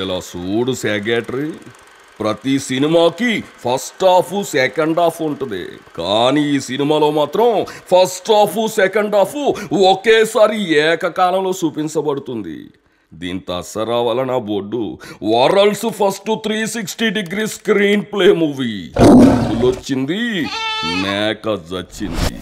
ఇలా చూడు సెక్రటరీ ప్రతి సినిమాకి ఫస్ట్ హాఫ్ సెకండ్ హాఫ్ ఉంటుంది కానీ ఈ సినిమాలో మాత్రం ఫస్ట్ హాఫ్ సెకండ్ హాఫ్ ఒకేసారి ఏకకాలంలో చూపించబడుతుంది దీని అసరా వలన board world's first three sixty degree screen play movie వచ్చింది మేక జచ్చింది